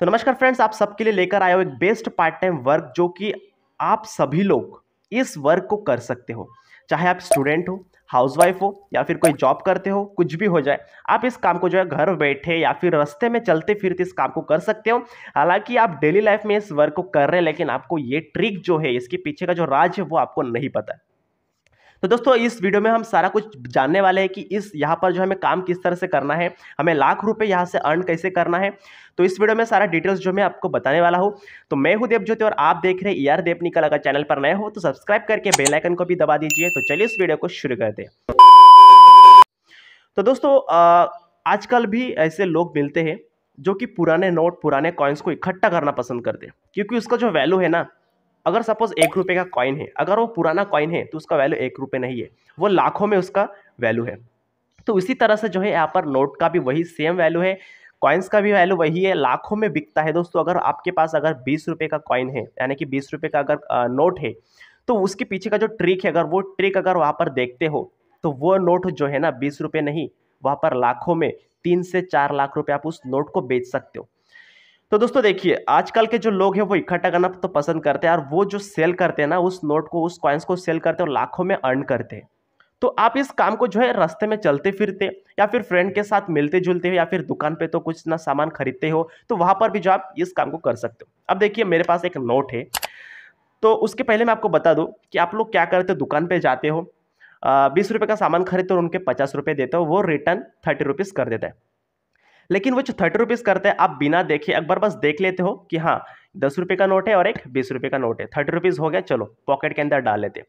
तो नमस्कार फ्रेंड्स आप सबके लिए लेकर आया हो एक बेस्ट पार्ट टाइम वर्क जो कि आप सभी लोग इस वर्क को कर सकते हो चाहे आप स्टूडेंट हो हाउसवाइफ हो या फिर कोई जॉब करते हो कुछ भी हो जाए आप इस काम को जो है घर बैठे या फिर रास्ते में चलते फिरते इस काम को कर सकते हो हालांकि आप डेली लाइफ में इस वर्क को कर रहे हैं लेकिन आपको ये ट्रिक जो है इसके पीछे का जो राज है वो आपको नहीं पता है तो दोस्तों इस वीडियो में हम सारा कुछ जानने वाले हैं कि इस यहाँ पर जो हमें काम किस तरह से करना है हमें लाख रुपये यहाँ से अर्न कैसे करना है तो इस वीडियो में सारा डिटेल्स जो मैं आपको बताने वाला हूँ तो मैं हूँ देव ज्योति और आप देख रहे हैं यार निकल अगर चैनल पर नए हो तो सब्सक्राइब करके बेलाइकन को भी दबा दीजिए तो चलिए इस वीडियो को शुरू कर दे तो दोस्तों आजकल भी ऐसे लोग मिलते हैं जो कि पुराने नोट पुराने कॉइन्स को इकट्ठा करना पसंद करते हैं क्योंकि उसका जो वैल्यू है ना अगर सपोज एक रुपये का कॉइन है अगर वो पुराना कॉइन है तो उसका वैल्यू एक रुपये नहीं है वो लाखों में उसका वैल्यू है तो इसी तरह से जो है यहाँ पर नोट का भी वही सेम वैल्यू है कॉइन्स का भी वैल्यू वही है लाखों में बिकता है दोस्तों अगर आपके पास अगर बीस रुपये का कॉइन है यानी कि बीस रुपये का अगर नोट है तो उसके पीछे का जो ट्रिक है अगर वो ट्रिक अगर वहाँ पर देखते हो तो वो नोट जो है ना बीस रुपये नहीं वहाँ पर लाखों में तीन से चार लाख रुपये आप उस नोट को बेच सकते हो तो दोस्तों देखिए आजकल के जो लोग हैं वो इकट्ठा करना तो पसंद करते हैं और वो जो सेल करते हैं ना उस नोट को उस कॉइन्स को सेल करते हैं और लाखों में अर्न करते हैं तो आप इस काम को जो है रास्ते में चलते फिरते या फिर फ्रेंड के साथ मिलते जुलते हो या फिर दुकान पे तो कुछ ना सामान खरीदते हो तो वहाँ पर भी जो आप इस काम को कर सकते हो अब देखिए मेरे पास एक नोट है तो उसके पहले मैं आपको बता दूँ कि आप लोग क्या करते हो दुकान पर जाते हो बीस रुपये का सामान खरीदते हो और उनके पचास रुपये देते हो वो रिटर्न थर्टी रुपीज़ कर देता है लेकिन वो जो थर्टी रुपीज़ करते हैं आप बिना देखे एक बार बस देख लेते हो कि हाँ दस रुपये का नोट है और एक बीस रुपये का नोट है थर्टी रुपीज़ हो गया चलो पॉकेट के अंदर डाल लेते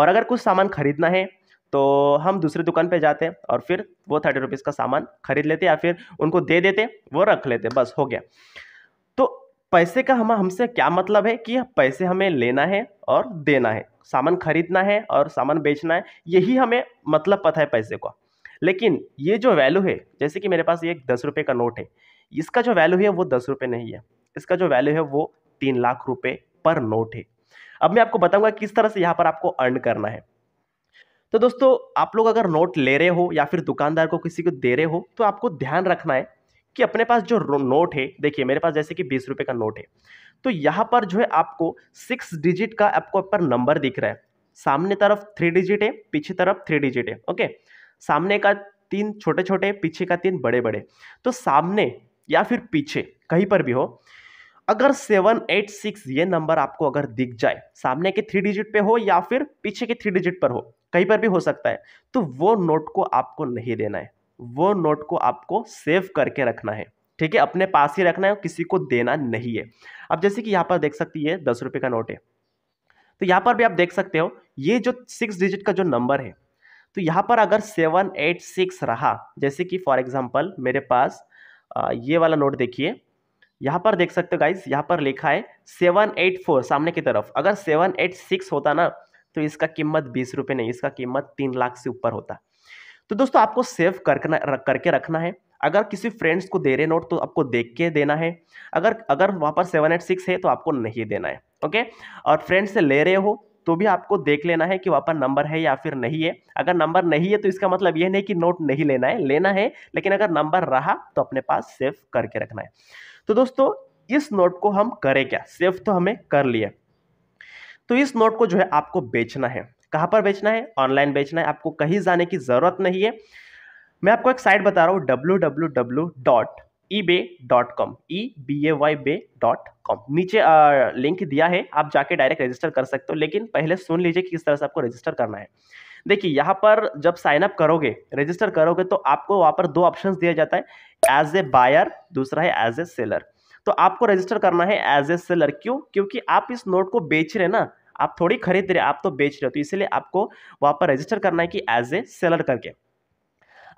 और अगर कुछ सामान खरीदना है तो हम दूसरी दुकान पे जाते हैं और फिर वो थर्टी रुपीज़ का सामान खरीद लेते या फिर उनको दे देते वो रख लेते बस हो गया तो पैसे का हम हमसे क्या मतलब है कि पैसे हमें लेना है और देना है सामान खरीदना है और सामान बेचना है यही हमें मतलब पता है पैसे का लेकिन ये जो वैल्यू है जैसे कि मेरे पास ये दस रुपये का नोट है इसका जो वैल्यू है वो दस रुपये नहीं है इसका जो वैल्यू है वो तीन लाख रुपये पर नोट है अब मैं आपको बताऊंगा किस तरह से यहाँ पर आपको अर्न करना है तो दोस्तों आप लोग अगर नोट ले रहे हो या फिर दुकानदार को किसी को दे रहे हो तो आपको ध्यान रखना है कि अपने पास जो नोट है देखिए मेरे पास जैसे कि बीस रुपये का नोट है तो यहाँ पर जो है आपको सिक्स डिजिट का आपको पर नंबर दिख रहा है सामने तरफ थ्री डिजिट है पीछे तरफ थ्री डिजिट है ओके सामने का तीन छोटे छोटे पीछे का तीन बड़े बड़े तो सामने या फिर पीछे कहीं पर भी हो अगर सेवन एट सिक्स ये नंबर आपको अगर दिख जाए सामने के थ्री डिजिट पे हो या फिर पीछे के थ्री डिजिट पर हो कहीं पर भी हो सकता है तो वो नोट को आपको नहीं देना है वो नोट को आपको सेव करके रखना है ठीक है अपने पास ही रखना है किसी को देना नहीं है अब जैसे कि यहाँ पर देख सकती है दस रुपये का नोट है तो यहाँ पर भी आप देख सकते हो ये जो सिक्स डिजिट का जो नंबर है तो यहाँ पर अगर सेवन एट सिक्स रहा जैसे कि फॉर एग्जाम्पल मेरे पास ये वाला नोट देखिए यहाँ पर देख सकते हो गाइज यहाँ पर लिखा है सेवन एट फोर सामने की तरफ अगर सेवन एट सिक्स होता ना तो इसका कीमत बीस रुपये नहीं इसका कीमत तीन लाख से ऊपर होता तो दोस्तों आपको सेव करना करके रखना है अगर किसी फ्रेंड्स को दे रहे नोट तो आपको देख के देना है अगर अगर वहाँ पर सेवन एट सिक्स है तो आपको नहीं देना है ओके और फ्रेंड्स से ले रहे हो तो भी आपको देख लेना है कि वहाँ पर नंबर है या फिर नहीं है अगर नंबर नहीं है तो इसका मतलब यह नहीं कि नोट नहीं लेना है लेना है लेकिन अगर नंबर रहा तो अपने पास सेव करके रखना है तो दोस्तों इस नोट को हम करें क्या सेव तो हमें कर लिया तो इस नोट को जो है आपको बेचना है कहाँ पर बेचना है ऑनलाइन बेचना है आपको कहीं जाने की ज़रूरत नहीं है मैं आपको एक साइट बता रहा हूँ W W W dot eBay dot com E B A Y bay dot com नीचे आ, लिंक दिया है आप जाके डायरेक्ट रजिस्टर कर सकते हो लेकिन पहले सुन लीजिए किस तरह से आपको रजिस्टर करना है देखिए यहाँ पर जब साइन अप करोगे रजिस्टर करोगे तो आपको वहाँ पर दो ऑप्शंस दिया जाता है एज ए बायर दूसरा है एज ए सेलर तो आपको रजिस्टर करना है एज ए सेलर क्यों क्योंकि आप इस नोट को बेच रहे ना आप थोड़ी खरीद रहे आप तो बेच रहे हो तो इसलिए आपको वहाँ पर रजिस्टर करना है कि एज ए सेलर करके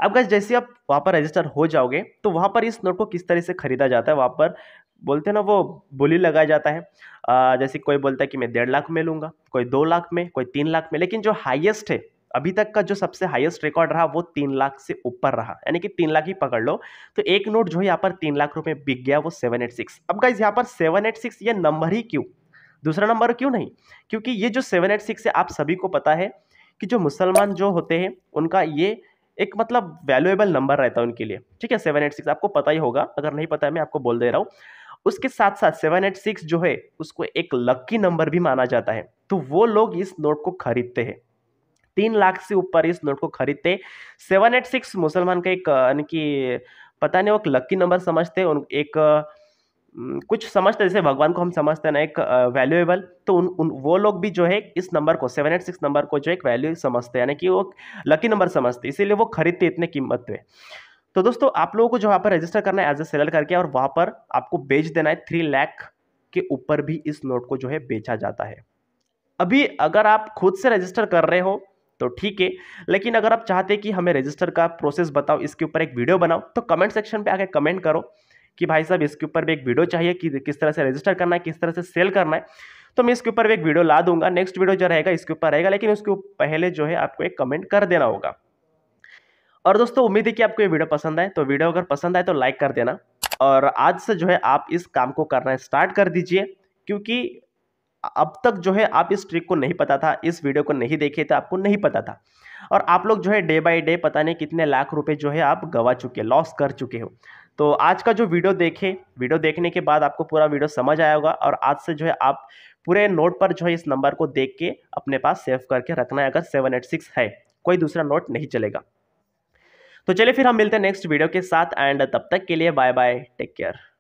अब गैस जैसे आप वहाँ पर रजिस्टर हो जाओगे तो वहाँ पर इस नोट को किस तरह से खरीदा जाता है वहाँ पर बोलते हैं ना वो बोली लगाया जाता है आ, जैसे कोई बोलता है कि मैं डेढ़ लाख में लूँगा कोई दो लाख में कोई तीन लाख में लेकिन जो हाइएस्ट है अभी तक का जो सबसे हाईएस्ट रिकॉर्ड रहा वो तीन लाख से ऊपर रहा यानी कि तीन लाख ही पकड़ लो तो एक नोट जो है यहाँ पर तीन लाख रुपए बिक गया वो सेवन एट सिक्स अब गाइज यहाँ पर सेवन एट सिक्स ये नंबर ही क्यों दूसरा नंबर क्यों नहीं क्योंकि ये जो सेवन एट सिक्स है आप सभी को पता है कि जो मुसलमान जो होते हैं उनका ये एक मतलब वैल्यूएबल नंबर रहता है उनके लिए ठीक है सेवन एट सिक्स आपको पता ही होगा अगर नहीं पता है मैं आपको बोल दे रहा हूँ उसके साथ साथ सेवन एट सिक्स जो है उसको एक लक्की नंबर भी माना जाता है तो वो लोग इस नोट को खरीदते हैं तीन लाख से ऊपर इस नोट को खरीदते सेवन एट सिक्स मुसलमान का एक यानी कि पता नहीं वो लक्की नंबर समझते हैं एक कुछ समझते जैसे भगवान को हम समझते हैं ना एक वैल्यूएबल तो उन, उन वो लोग भी जो है इस नंबर को सेवन एट सिक्स नंबर को जो एक वैल्यू समझते हैं यानी कि वो लकी नंबर समझते इसीलिए वो खरीदते इतने कीमत पे तो दोस्तों आप लोगों को जो वहाँ पर रजिस्टर करना है एज ए सेलर करके और वहाँ पर आपको बेच देना है थ्री लैख के ऊपर भी इस नोट को जो है बेचा जाता है अभी अगर आप खुद से रजिस्टर कर रहे हो तो ठीक है लेकिन अगर आप चाहते हैं कि हमें रजिस्टर का प्रोसेस बताओ इसके ऊपर एक वीडियो बनाओ तो कमेंट सेक्शन पे आके कमेंट करो कि भाई साहब इसके ऊपर भी एक वीडियो चाहिए कि किस तरह से रजिस्टर करना है किस तरह से सेल करना है तो मैं इसके ऊपर भी एक वीडियो ला दूंगा नेक्स्ट वीडियो जो रहेगा इसके ऊपर रहेगा लेकिन उसके पहले जो है आपको एक कमेंट कर देना होगा और दोस्तों उम्मीद है कि आपको ये वीडियो पसंद आए तो वीडियो अगर पसंद आए तो लाइक कर देना और आज से जो है आप इस काम को करना स्टार्ट कर दीजिए क्योंकि अब तक जो है आप इस ट्रिक को नहीं पता था इस वीडियो को नहीं देखे थे आपको नहीं पता था और आप लोग जो है डे बाय डे पता नहीं कितने लाख रुपए जो है आप गवा चुके लॉस कर चुके हो तो आज का जो वीडियो देखें वीडियो देखने के बाद आपको पूरा वीडियो समझ आया होगा और आज से जो है आप पूरे नोट पर जो है इस नंबर को देख के अपने पास सेव करके रखना है अगर सेवन एट सिक्स है कोई दूसरा नोट नहीं चलेगा तो चलिए फिर हम मिलते हैं नेक्स्ट वीडियो के साथ एंड तब तक के लिए बाय बाय टेक केयर